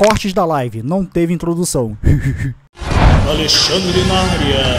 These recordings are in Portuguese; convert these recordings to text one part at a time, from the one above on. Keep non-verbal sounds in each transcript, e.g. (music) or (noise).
Cortes da live, não teve introdução. (laughs) Alexandre Maria.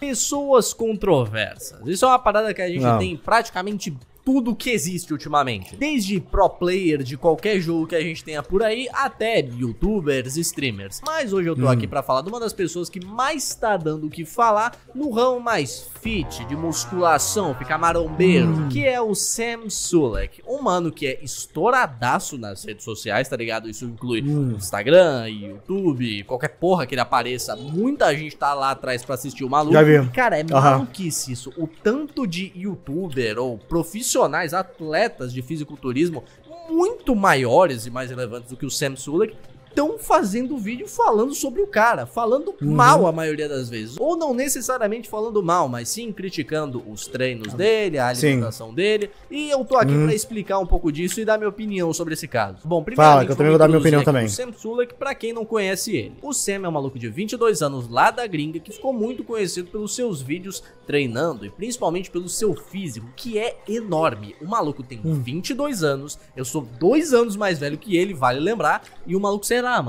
Pessoas controversas. Isso é uma parada que a gente não. tem praticamente tudo que existe ultimamente. Desde pro player de qualquer jogo que a gente tenha por aí, até youtubers, streamers. Mas hoje eu tô hum. aqui para falar de uma das pessoas que mais tá dando o que falar no ramo mais fit, de musculação, ficar marombeiro, hum. que é o Sam Sulek. Um mano que é estouradaço nas redes sociais, tá ligado? Isso inclui hum. Instagram, YouTube, qualquer porra que ele apareça. Muita gente tá lá atrás pra assistir o maluco. Já vi. Cara, é uhum. maluquice isso. O tanto de youtuber ou profissional profissionais, atletas de fisiculturismo muito maiores e mais relevantes do que o Sam Sulek estão fazendo vídeo falando sobre o cara, falando uhum. mal a maioria das vezes. Ou não necessariamente falando mal, mas sim criticando os treinos tá. dele, a alimentação sim. dele. E eu tô aqui uhum. para explicar um pouco disso e dar minha opinião sobre esse caso. Bom, primeiro Fala, que eu também vou dar minha opinião também. O Sam Sulek, para quem não conhece ele. O Sam é um maluco de 22 anos lá da gringa que ficou muito conhecido pelos seus vídeos treinando e principalmente pelo seu físico, que é enorme. O maluco tem hum. 22 anos, eu sou dois anos mais velho que ele, vale lembrar, e o maluco será lá,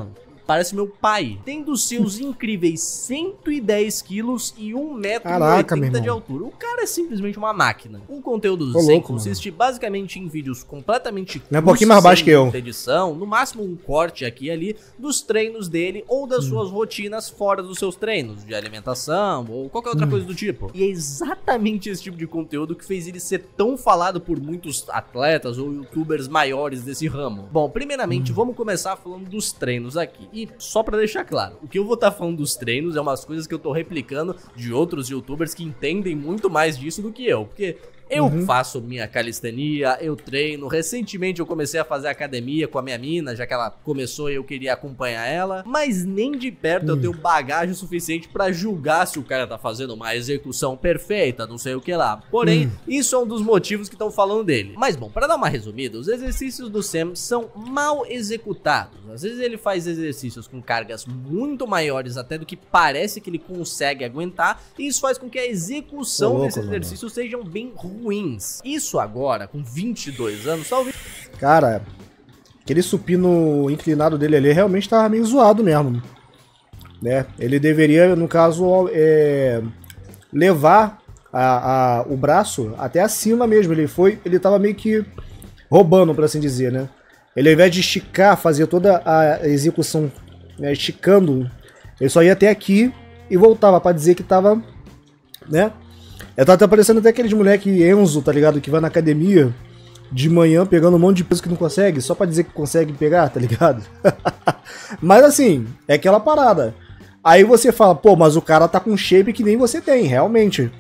Parece meu pai. Tendo seus incríveis 110 quilos e 1,80m de altura. O cara é simplesmente uma máquina. O conteúdo do Zen consiste mano. basicamente em vídeos completamente curtos, é um pouquinho mais baixo que eu. edição, no máximo um corte aqui e ali, dos treinos dele ou das hum. suas rotinas fora dos seus treinos, de alimentação ou qualquer outra hum. coisa do tipo. E é exatamente esse tipo de conteúdo que fez ele ser tão falado por muitos atletas ou youtubers maiores desse ramo. Bom, primeiramente, hum. vamos começar falando dos treinos aqui só para deixar claro, o que eu vou estar tá falando dos treinos é umas coisas que eu tô replicando de outros youtubers que entendem muito mais disso do que eu, porque eu uhum. faço minha calistenia, eu treino. Recentemente eu comecei a fazer academia com a minha mina, já que ela começou e eu queria acompanhar ela. Mas nem de perto uhum. eu hum. tenho bagagem suficiente para julgar se o cara tá fazendo uma execução perfeita, não sei o que lá. Porém, uhum. isso é um dos motivos que estão falando dele. Mas bom, para dar uma resumida, os exercícios do Sam são mal executados. Às vezes ele faz exercícios com cargas muito maiores até do que parece que ele consegue aguentar, e isso faz com que a execução louco, desses exercícios sejam bem ruins ruins. Isso agora, com 22 anos, talvez. Cara, aquele supino inclinado dele ali realmente tava meio zoado mesmo. Né? Ele deveria, no caso, é, levar a, a, o braço até acima mesmo. Ele foi, ele tava meio que roubando, por assim dizer, né? Ele ao invés de esticar, fazer toda a execução né, esticando, ele só ia até aqui e voltava para dizer que tava, né, é tá, até parecendo até aqueles moleque Enzo, tá ligado? Que vai na academia de manhã pegando um monte de peso que não consegue, só para dizer que consegue pegar, tá ligado? (laughs) mas assim, é aquela parada. Aí você fala, pô, mas o cara tá com shape que nem você tem, realmente.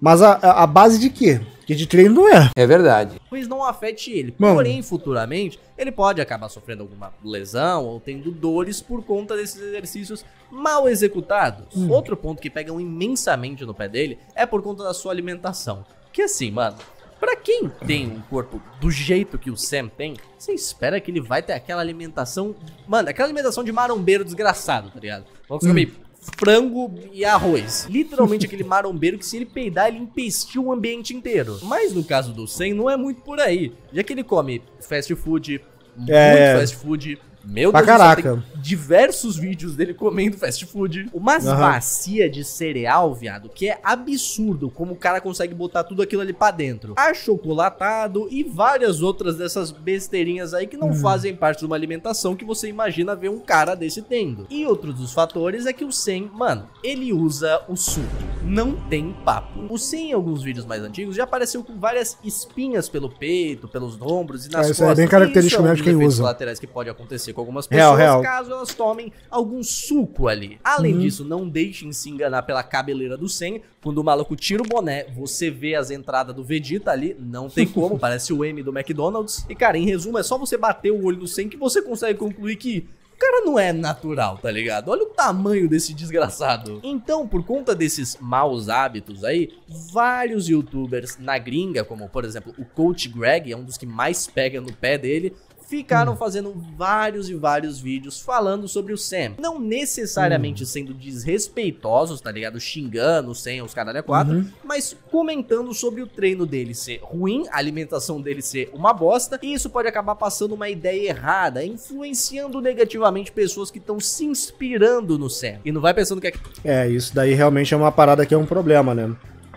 Mas a, a base de quê? Porque de treino não é. É verdade. Pois não afete ele. Mano. Porém, futuramente, ele pode acabar sofrendo alguma lesão ou tendo dores por conta desses exercícios mal executados. Hum. Outro ponto que pegam imensamente no pé dele é por conta da sua alimentação. Que assim, mano, Pra quem tem um corpo do jeito que o Sam tem, você espera que ele vai ter aquela alimentação. Mano, aquela alimentação de marombeiro desgraçado, tá ligado? Vamos hum. comer hum frango e arroz. Literalmente (laughs) aquele marombeiro que se ele peidar, ele empestiu o ambiente inteiro. Mas no caso do Sen, não é muito por aí. Já que ele come fast food, é, muito é. fast food, meu pra Deus, caraca. diversos vídeos dele comendo fast food. Umas uhum. bacia de cereal, viado, que é absurdo como o cara consegue botar tudo aquilo ali pra dentro. Achocolatado e várias outras dessas besteirinhas aí que não hum. fazem parte de uma alimentação que você imagina ver um cara desse tendo. E outro dos fatores é que o Sen, mano, ele usa o suco. Não tem papo. O Sen, em alguns vídeos mais antigos, já apareceu com várias espinhas pelo peito, pelos ombros e nas é, é costas. Isso é bem característico mesmo de quem usa. laterais que pode acontecer com algumas pessoas, real, real. caso elas tomem algum suco ali. Além uhum. disso, não deixem se enganar pela cabeleira do Sen. Quando o maluco tira o boné, você vê as entradas do Vegeta ali, não tem como, (laughs) parece o M do McDonald's. E cara, em resumo, é só você bater o olho no Sen que você consegue concluir que o cara não é natural, tá ligado? Olha o tamanho desse desgraçado. Então, por conta desses maus hábitos aí, vários youtubers na gringa, como por exemplo o Coach Greg, é um dos que mais pega no pé dele, ficaram hum. fazendo vários e vários vídeos falando sobre o Sam. Não necessariamente hum. sendo desrespeitosos, tá ligado? Xingando o Sam, os caralho a é quatro, uhum. mas comentando sobre o treino dele ser ruim, a alimentação dele ser uma bosta, e isso pode acabar passando uma ideia errada, influenciando negativamente pessoas que estão se inspirando no Sam. E não vai pensando que é... É, isso daí realmente é uma parada que é um problema, né?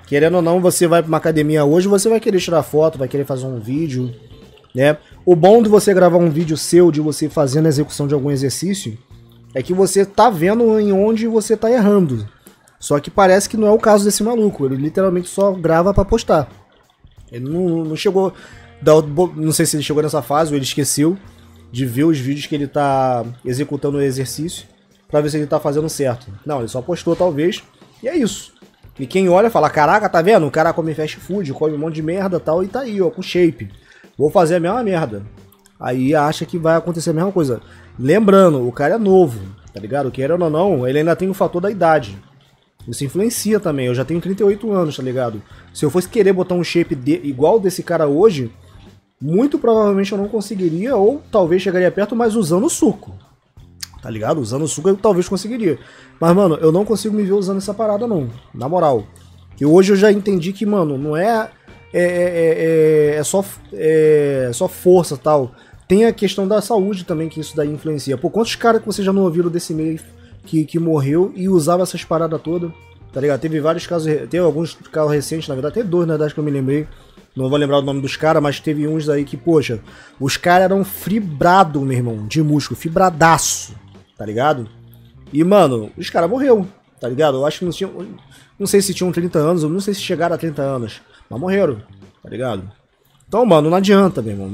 Querendo ou não, você vai pra uma academia hoje, você vai querer tirar foto, vai querer fazer um vídeo, né? O bom de você gravar um vídeo seu, de você fazendo a execução de algum exercício, é que você tá vendo em onde você tá errando. Só que parece que não é o caso desse maluco. Ele literalmente só grava para postar. Ele não, não chegou. Da, não sei se ele chegou nessa fase ou ele esqueceu de ver os vídeos que ele tá executando o exercício para ver se ele tá fazendo certo. Não, ele só postou talvez. E é isso. E quem olha fala: Caraca, tá vendo? O cara come fast food, come um monte de merda tal, e tá aí, ó, com shape vou fazer a mesma merda. Aí acha que vai acontecer a mesma coisa. Lembrando, o cara é novo, tá ligado? Querendo ou não, ele ainda tem o fator da idade. Isso influencia também. Eu já tenho 38 anos, tá ligado? Se eu fosse querer botar um shape de, igual desse cara hoje, muito provavelmente eu não conseguiria, ou talvez chegaria perto, mas usando o suco. Tá ligado? Usando o suco eu talvez conseguiria. Mas, mano, eu não consigo me ver usando essa parada, não. Na moral. Que hoje eu já entendi que, mano, não é é é, é, é, é, só, é só força tal. Tem a questão da saúde também, que isso daí influencia. Pô, quantos caras que vocês já não ouviram desse meio que, que morreu e usava essas paradas todas? Tá ligado? Teve vários casos, tem alguns casos recentes, na verdade, até dois, na verdade, que eu me lembrei. Não vou lembrar o nome dos caras, mas teve uns aí que, poxa, os caras eram fibrado, meu irmão, de músculo, fibradaço, tá ligado? E, mano, os caras morreu, tá ligado? Eu acho que não tinha. Não sei se tinham 30 anos, eu não sei se chegaram a 30 anos. Mas morreram, tá ligado? Então, mano, não adianta, meu irmão.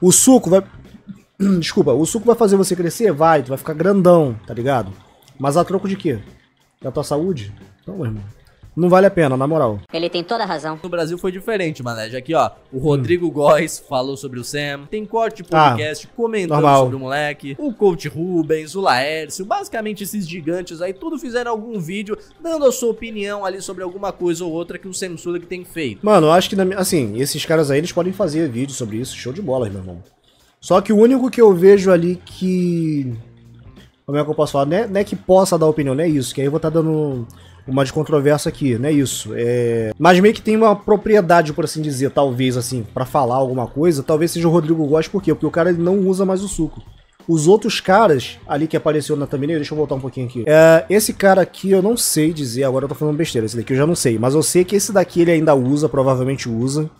O suco vai. (clears throat) Desculpa, o suco vai fazer você crescer? Vai, tu vai ficar grandão, tá ligado? Mas a troco de quê? Da tua saúde? Então, meu irmão. Não vale a pena, na moral. Ele tem toda a razão. No Brasil foi diferente, mané. Já que, ó, o Rodrigo hum. Góes falou sobre o Sam. Tem corte ah, podcast ah, comentando normal. sobre o moleque. O coach Rubens, o Laércio, basicamente esses gigantes aí, tudo fizeram algum vídeo dando a sua opinião ali sobre alguma coisa ou outra que o Sam que tem feito. Mano, eu acho que, assim, esses caras aí, eles podem fazer vídeo sobre isso. Show de bola, meu irmão. Só que o único que eu vejo ali que. Como é que eu posso falar? Não é, não é que possa dar opinião, não é isso. Que aí eu vou estar tá dando uma de controvérsia aqui, não é isso. É... Mas meio que tem uma propriedade, por assim dizer, talvez, assim, para falar alguma coisa, talvez seja o Rodrigo Góes, por quê? Porque o cara ele não usa mais o suco. Os outros caras ali que apareceu na thumbnail, deixa eu voltar um pouquinho aqui. É, esse cara aqui eu não sei dizer, agora eu tô falando besteira, esse daqui eu já não sei. Mas eu sei que esse daqui ele ainda usa, provavelmente usa.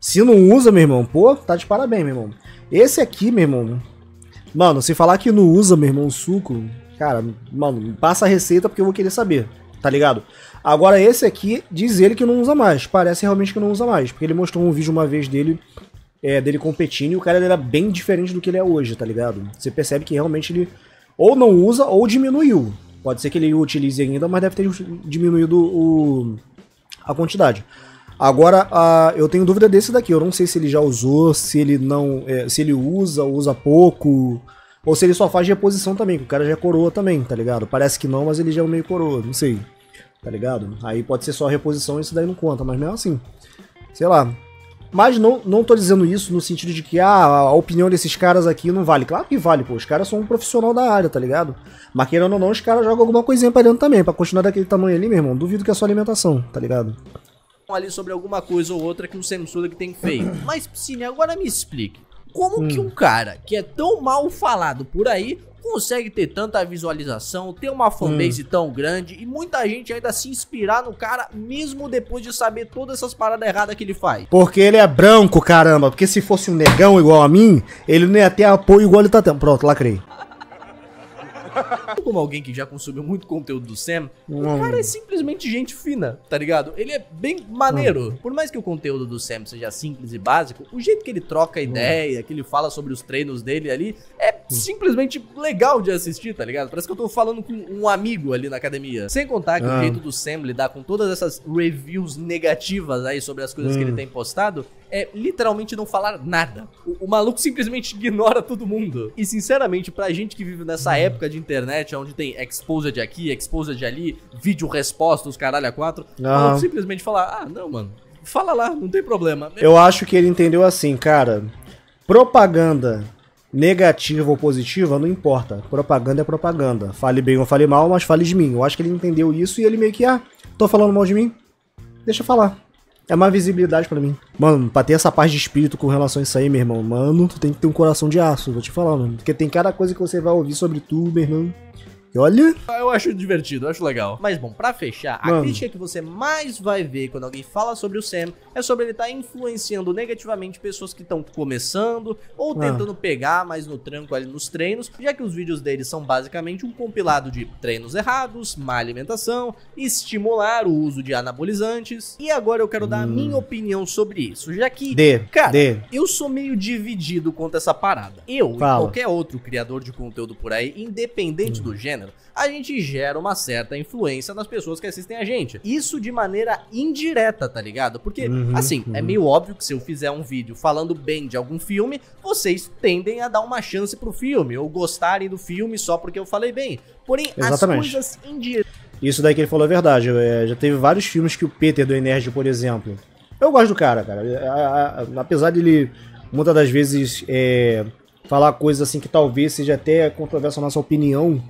Se não usa, meu irmão, pô, tá de parabéns, meu irmão. Esse aqui, meu irmão. Mano, se falar que não usa, meu irmão, suco, cara, mano, passa a receita porque eu vou querer saber tá ligado? Agora esse aqui diz ele que não usa mais. Parece realmente que não usa mais, porque ele mostrou um vídeo uma vez dele é, dele competindo e o cara era bem diferente do que ele é hoje, tá ligado? Você percebe que realmente ele ou não usa ou diminuiu. Pode ser que ele utilize ainda, mas deve ter diminuído o, a quantidade. Agora, eu tenho dúvida desse daqui. Eu não sei se ele já usou, se ele não, é, se ele usa, usa pouco, ou se ele só faz reposição também. Que o cara já é coroa também, tá ligado? Parece que não, mas ele já é meio coroa, não sei tá ligado? Aí pode ser só reposição, isso daí não conta, mas mesmo assim, sei lá. Mas não, não tô dizendo isso no sentido de que ah, a opinião desses caras aqui não vale. Claro que vale, pô. Os caras são um profissional da área, tá ligado? Mas querendo ou não, os caras jogam alguma coisinha pra dentro também. para continuar daquele tamanho ali, meu irmão, duvido que é só alimentação, tá ligado? Ali sobre alguma coisa ou outra que o que tem feito. (clears throat) Mas, Piscine, agora me explique. Como hum. que um cara que é tão mal falado por aí consegue ter tanta visualização, ter uma fanbase hum. tão grande e muita gente ainda se inspirar no cara, mesmo depois de saber todas essas paradas erradas que ele faz. Porque ele é branco, caramba. Porque se fosse um negão igual a mim, ele não ia ter apoio igual ele tá tendo. Pronto, lacrei como alguém que já consumiu muito conteúdo do Sam, hum. o cara é simplesmente gente fina, tá ligado? Ele é bem maneiro. Hum. Por mais que o conteúdo do Sam seja simples e básico, o jeito que ele troca ideia, que ele fala sobre os treinos dele ali, é hum. simplesmente legal de assistir, tá ligado? Parece que eu tô falando com um amigo ali na academia. Sem contar que o ah. jeito do Sam lidar com todas essas reviews negativas aí sobre as coisas que ele hum. tem postado, é literalmente não falar nada. O, o maluco simplesmente ignora todo mundo. E sinceramente, pra gente que vive nessa uhum. época de internet, onde tem exposed aqui, exposed ali, vídeo resposta, os caralho a quatro, o maluco simplesmente falar, ah, não, mano, fala lá, não tem problema. Eu acho que ele entendeu assim, cara, propaganda negativa ou positiva, não importa. Propaganda é propaganda. Fale bem ou fale mal, mas fale de mim. Eu acho que ele entendeu isso e ele meio que, ah, tô falando mal de mim? Deixa eu falar. É mais visibilidade para mim. Mano, pra ter essa paz de espírito com relação a isso aí, meu irmão, mano, tu tem que ter um coração de aço, vou te falar, mano. Porque tem cada coisa que você vai ouvir sobre tu, meu irmão. Olha. Eu acho divertido, eu acho legal. Mas bom, para fechar, Mano. a crítica que você mais vai ver quando alguém fala sobre o Sam é sobre ele estar tá influenciando negativamente pessoas que estão começando ou ah. tentando pegar mais no tranco ali nos treinos, já que os vídeos dele são basicamente um compilado de treinos errados, má alimentação, estimular o uso de anabolizantes. E agora eu quero hum. dar a hum. minha opinião sobre isso, já que, D. cara, eu sou meio dividido quanto essa parada. Eu Fala. e qualquer outro criador de conteúdo por aí, independente hum. do gênero, a gente gera uma certa influência nas pessoas que assistem a gente. Isso de maneira indireta, tá ligado? Porque, uhum, assim, é uhum. é meio óbvio que se eu fizer um vídeo falando bem de algum filme, vocês tendem a dar uma chance pro filme, ou gostarem do filme só porque eu falei bem. Porém, Exatamente. as coisas indiretas. Isso daí que ele falou é verdade. Eu, é, já teve vários filmes que o Peter do Energy, por exemplo. Eu gosto do cara, cara. É, a, a, apesar dele, muitas das vezes, é, falar coisas assim que talvez seja até controversa a nossa opinião,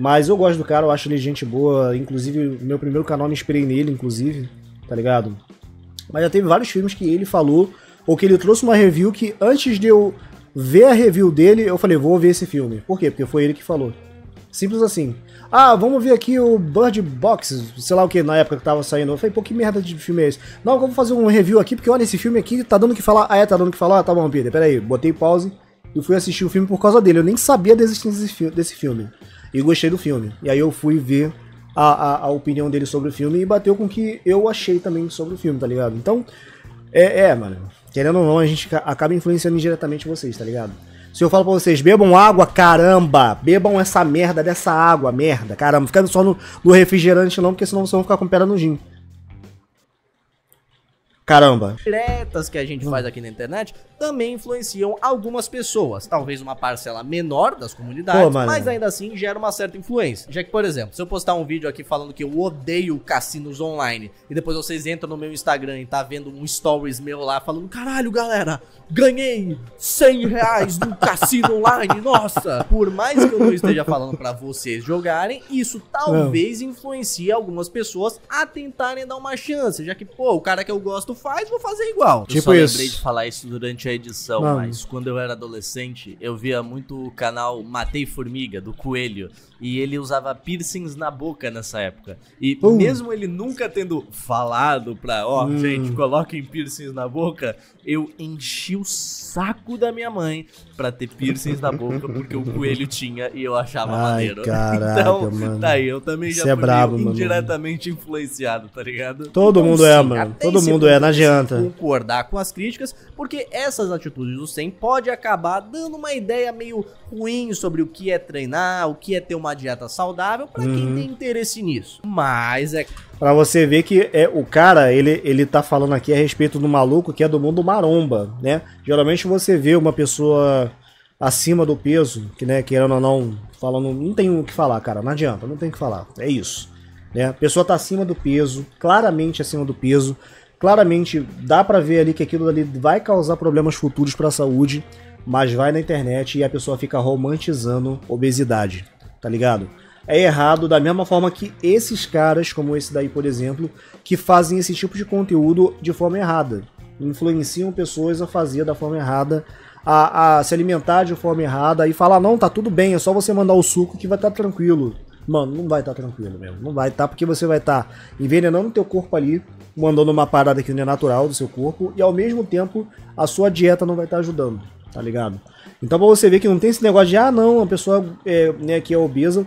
mas eu gosto do cara, eu acho ele gente boa. Inclusive, meu primeiro canal me inspirei nele, inclusive, tá ligado? Mas já teve vários filmes que ele falou, ou que ele trouxe uma review que antes de eu ver a review dele, eu falei, vou ver esse filme. Por quê? Porque foi ele que falou. Simples assim. Ah, vamos ver aqui o Bird Box, sei lá o que, na época que tava saindo. Eu falei, pô, que merda de filme é esse? Não, vamos vou fazer um review aqui, porque olha, esse filme aqui tá dando o que falar. Ah, é, tá dando o que falar? Tá bom, Peter, peraí. Botei pause e fui assistir o filme por causa dele. Eu nem sabia da existência desse filme e gostei do filme. E aí eu fui ver a, a, a, opinião dele sobre o filme e bateu com o que eu achei também sobre o filme, tá ligado? Então, é, é, mano. Querendo ou não, a gente acaba influenciando indiretamente vocês, tá ligado? Se eu falo pra vocês, bebam água, caramba! Bebam essa merda dessa água, merda, caramba. Ficando só no, no refrigerante não, porque senão vocês vão ficar com pedra no gin. Caramba. Diretas que a gente faz aqui na internet também influenciam algumas pessoas. Talvez uma parcela menor das comunidades, Pô, mas ainda assim gera uma certa influência. Já que, por exemplo, se eu postar um vídeo aqui falando que eu odeio cassinos online e depois vocês entram no meu Instagram e tá vendo um stories meu lá falando: caralho, galera, ganhei 100 reais num cassino online, nossa! Por mais que eu não esteja falando para vocês jogarem, isso talvez influencie algumas pessoas a tentarem dar uma chance, já que, pô, o cara que eu gosto faz, vou fazer igual. Eu tipo só isso. lembrei de falar isso durante a edição, mas quando eu era adolescente, eu via muito o canal Matei Formiga, do Coelho. E ele usava piercings na boca nessa época. E uh. mesmo ele nunca tendo falado pra, ó, oh, hum. gente, coloquem piercings na boca, eu enchi o saco da minha mãe pra ter piercings na boca, porque o coelho tinha e eu achava Ai, maneiro. Caraca, então, tá mano. tá aí, eu também já Cê é fui é bravo, indiretamente mano. influenciado, tá ligado? Todo então, mundo é, sim, é, mano. Todo mundo é não adianta. concordar com as críticas, porque essas atitudes do SEM pode acabar dando uma ideia meio ruim sobre o que é treinar, o que é ter uma dieta saudável para uhum. quem tem interesse nisso. Mas é para você ver que é o cara, ele ele tá falando aqui a respeito do maluco que é do mundo maromba, né? Geralmente você vê uma pessoa acima do peso, que né, querendo ou não, falando, não tem o que falar, cara, não adianta, não tem o que falar. É isso. Né? A pessoa tá acima do peso, claramente acima do peso. Claramente dá para ver ali que aquilo ali vai causar problemas futuros para a saúde, mas vai na internet e a pessoa fica romantizando obesidade, tá ligado? É errado da mesma forma que esses caras, como esse daí, por exemplo, que fazem esse tipo de conteúdo de forma errada, influenciam pessoas a fazer da forma errada, a, a se alimentar de forma errada e falar: não, tá tudo bem, é só você mandar o suco que vai estar tá tranquilo. Mano, não vai estar tá tranquilo mesmo. Não vai estar, tá, porque você vai estar tá envenenando teu corpo ali, mandando uma parada que não é natural do seu corpo, e ao mesmo tempo a sua dieta não vai estar tá ajudando, tá ligado? Então pra você ver que não tem esse negócio de, ah não, a pessoa é, né, que é obesa.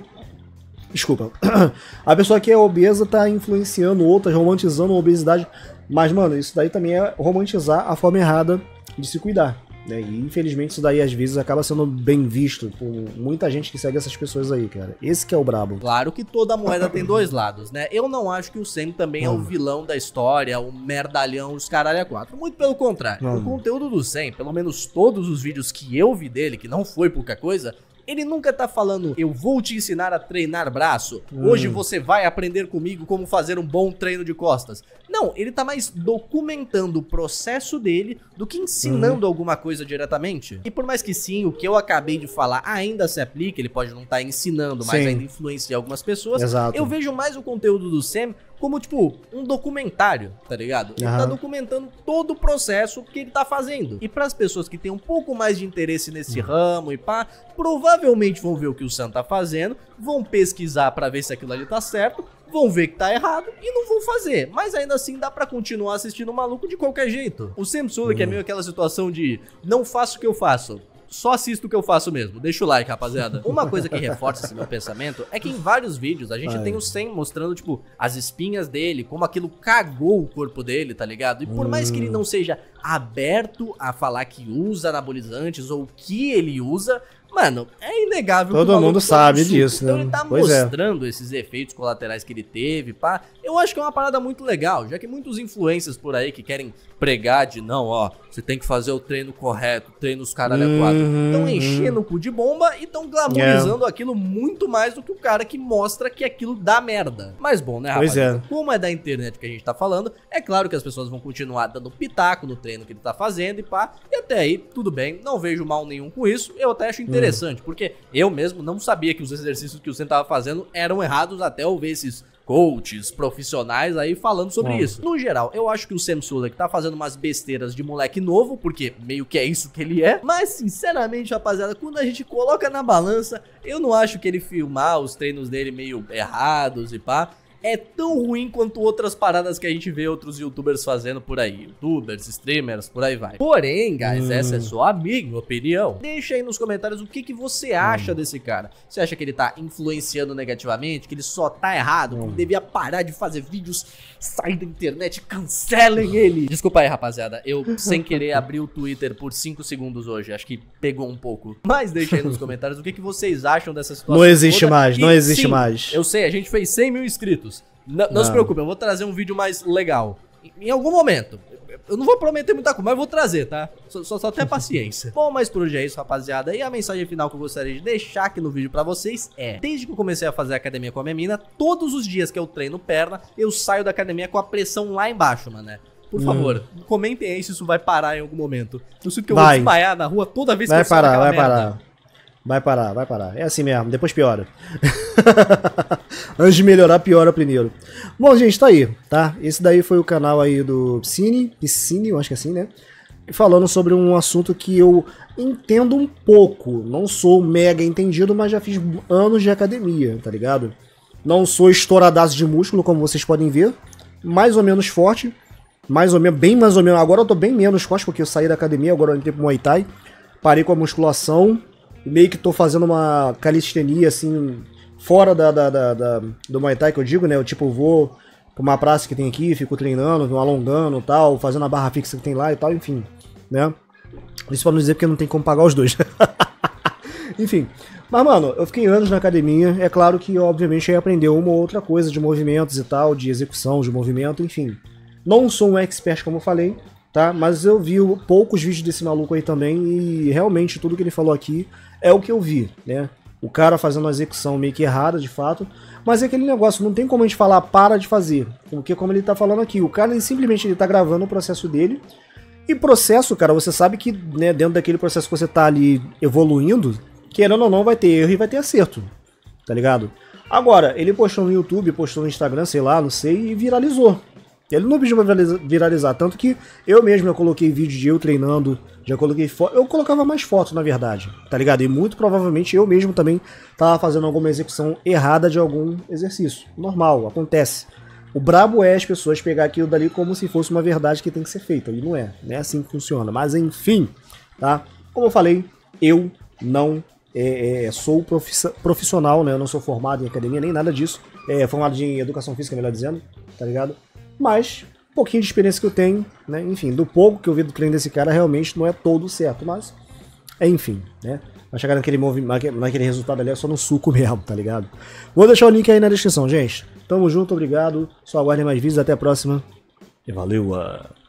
Desculpa. (clears throat) A pessoa que é obesa tá influenciando outras, romantizando a obesidade. Mas, mano, isso daí também é romantizar a forma errada de se cuidar né? E infelizmente isso daí às vezes acaba sendo bem visto por muita gente que segue essas pessoas aí, cara. Esse que é o brabo. Claro que toda moeda tem dois lados, né? Eu não acho que o Sam também é o vilão da história, o merdalhão, os caralho a é quatro. Muito pelo contrário. O conteúdo do Sam, pelo menos todos os vídeos que eu vi dele, que não foi pouca coisa, ele nunca tá falando, eu vou te ensinar a treinar braço. Hoje hum. você vai aprender comigo como fazer um bom treino de costas. Não, ele tá mais documentando o processo dele do que ensinando hum. alguma coisa diretamente. E por mais que sim, o que eu acabei de falar ainda se aplica, ele pode não estar tá ensinando, mas sim. ainda influencia algumas pessoas. Exato. Eu vejo mais o conteúdo do Sam como, tipo, um documentário, tá ligado? Ele tá documentando todo o processo que ele tá fazendo. E para as pessoas que têm um pouco mais de interesse nesse uhum. ramo e pá, provavelmente vão ver o que o Sam tá fazendo, vão pesquisar para ver se aquilo ali tá certo, vão ver que tá errado e não vão fazer. Mas ainda assim dá para continuar assistindo o maluco de qualquer jeito. O Sam Sulek é uhum. é meio aquela situação de não faço o que eu faço, só assisto o que eu faço mesmo. Deixa o like, rapaziada. (laughs) Uma coisa que reforça esse meu pensamento é que em vários vídeos a gente Ai. tem o Sam mostrando, tipo, as espinhas dele, como aquilo cagou o corpo dele, tá ligado? E por mais que ele hum. não seja aberto a falar que usa anabolizantes ou que ele usa, mano, é inegável. Todo mundo tá sabe disso, né? Então ele tá pois é. mostrando é. esses efeitos colaterais que ele teve, pá. Eu acho que é uma parada muito legal, já que muitos influencers por aí que querem pregar de não, ó, você tem que fazer o treino correto, treino os caras uhum, Estão enchendo o cu de bomba e estão glamorizando é. aquilo muito mais do que o cara que mostra que aquilo dá merda. Mas bom, né, rapaz? Pois é. Como é da internet que a gente tá falando, é claro que as pessoas vão continuar dando pitaco no treino que ele tá fazendo e pá. E até aí, tudo bem, não vejo mal nenhum com isso. Eu até acho interessante, hum. porque eu mesmo não sabia que os exercícios que o Sen tava fazendo eram errados até eu ver esses coaches, profissionais aí falando sobre hum. isso. No geral, eu acho que o Sam Sulek tá fazendo umas besteiras de moleque novo, porque meio que é isso que ele é. Mas, sinceramente, rapaziada, quando a gente coloca na balança, eu não acho que ele filmar os treinos dele meio errados e pá é tão ruim quanto outras paradas que a gente vê outros youtubers fazendo por aí. Youtubers, streamers, por aí vai. Porém, guys, hum. essa é só a minha opinião. Deixa aí nos comentários o que, que você hum. acha hum. desse cara. Você acha que ele tá influenciando negativamente? Que ele só tá errado? Hum. Que ele devia parar de fazer vídeos sai da internet, cancelem ele. Desculpa aí, rapaziada. Eu, sem querer, abri o Twitter por 5 segundos hoje. Acho que pegou um pouco. Mas deixem nos (laughs) comentários o que, que vocês acham dessa situação. Não existe mais, não existe sim, mais. Eu sei, a gente fez 100 mil inscritos. N não, não se preocupe, eu vou trazer um vídeo mais legal em algum momento. Eu não vou prometer muita coisa, mas vou trazer, tá? Só, só, só paciência. (laughs) Bom, mas por hoje é isso, rapaziada. E a mensagem final que eu gostaria de deixar aqui no vídeo para vocês é: desde que eu comecei a fazer academia com a minha mina, todos os dias que eu treino perna, eu saio da academia com a pressão lá embaixo, mané. Por hum. favor, hum. comentem aí se isso vai parar em algum momento. Eu sinto que eu vai. vou desmaiar na rua toda vez vai que eu parar, Vai parar, vai parar. Vai parar, vai parar. É assim mesmo, depois piora. (laughs) Antes de melhorar, piora primeiro. Bom, gente, tá aí, tá? Esse daí foi o canal aí do Piscine, Piscine, eu acho que é assim, né? Falando sobre um assunto que eu entendo um pouco. Não sou mega entendido, mas já fiz anos de academia, tá ligado? Não sou estouradaço de músculo, como vocês podem ver. Mais ou menos forte. Mais ou menos, bem mais ou menos. Agora eu tô bem menos forte, porque eu saí da academia, agora eu entrei pro Muay Thai. Parei com a musculação, meio que tô fazendo uma calistenia, assim, fora da, da, da, da do Muay Thai que eu digo, né? Eu, tipo, vou pra uma praça que tem aqui, fico treinando, alongando tal, fazendo a barra fixa que tem lá e tal, enfim, né? Isso pra não dizer porque não tem como pagar os dois. (laughs) enfim. Mas, mano, eu fiquei anos na academia. É claro que, obviamente, eu ia aprender uma ou outra coisa de movimentos e tal, de execução de movimento, enfim. Não sou um expert, como eu falei, tá? Mas eu vi poucos vídeos desse maluco aí também e realmente tudo que ele falou aqui é o que eu vi, né? O cara fazendo a execução meio que errada, de fato. Mas é aquele negócio, não tem como a gente falar para de fazer. Porque como ele tá falando aqui, o cara ele simplesmente ele tá gravando o processo dele. E processo, cara, você sabe que né, dentro daquele processo que você tá ali evoluindo, querendo ou não, vai ter erro e vai ter acerto. Tá ligado? Agora, ele postou no YouTube, postou no Instagram, sei lá, não sei, e viralizou. Ele não pediu pra viralizar. Tanto que eu mesmo já coloquei vídeo de eu treinando, já coloquei foto. Eu colocava mais fotos, na verdade, tá ligado? E muito provavelmente eu mesmo também tava fazendo alguma execução errada de algum exercício. Normal, acontece. O brabo é as pessoas pegar aquilo dali como se fosse uma verdade que tem que ser feita. E não é. Não é assim que funciona. Mas enfim, tá? Como eu falei, eu não é, é, sou profissional, né? Eu não sou formado em academia nem nada disso. É, formado em educação física, melhor dizendo, tá ligado? Mas, um pouquinho de experiência que eu tenho, né? Enfim, do pouco que eu vi do treino desse cara, realmente não é todo certo, mas. É, enfim, né? Pra chegar naquele, naquele resultado ali é só no suco (laughs) mesmo, tá ligado? Vou deixar o link aí na descrição, gente. Tamo junto, obrigado. Só aguardem mais vídeos, até a próxima. E valeu! -a.